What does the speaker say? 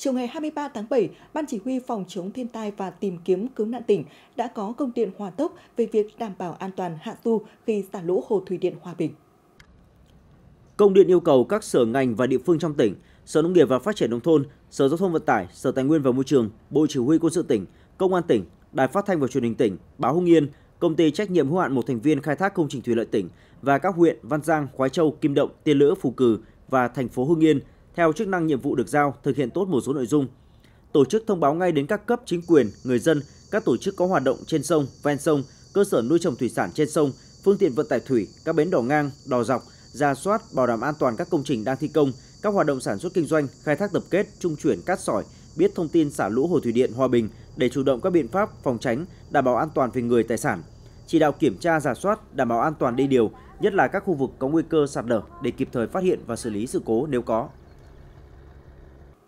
chiều ngày 23 tháng 7, Ban Chỉ huy Phòng chống thiên tai và tìm kiếm cứu nạn tỉnh đã có công điện hòa tốc về việc đảm bảo an toàn hạ du khi xả lũ hồ thủy điện Hòa Bình. Công điện yêu cầu các sở ngành và địa phương trong tỉnh, Sở Nông nghiệp và Phát triển Nông thôn, Sở Giao thông Vận tải, Sở Tài nguyên và Môi trường, Bộ Chỉ huy Quân sự tỉnh, Công an tỉnh, Đài Phát thanh và Truyền hình tỉnh, Báo Hưng Yên, Công ty trách nhiệm hữu hạn một thành viên khai thác công trình thủy lợi tỉnh và các huyện Văn Giang, Khói Châu, Kim Động, Tiên Lữ, Phú Cử và thành phố Hưng Yên theo chức năng nhiệm vụ được giao thực hiện tốt một số nội dung. Tổ chức thông báo ngay đến các cấp chính quyền, người dân, các tổ chức có hoạt động trên sông, ven sông, cơ sở nuôi trồng thủy sản trên sông, phương tiện vận tải thủy, các bến đỏ ngang, đò dọc, ra soát bảo đảm an toàn các công trình đang thi công, các hoạt động sản xuất kinh doanh, khai thác tập kết, trung chuyển cát sỏi, biết thông tin xả lũ hồ thủy điện Hòa Bình để chủ động các biện pháp phòng tránh, đảm bảo an toàn về người tài sản. Chỉ đạo kiểm tra giả soát, đảm bảo an toàn đi điều, nhất là các khu vực có nguy cơ sạt lở để kịp thời phát hiện và xử lý sự cố nếu có.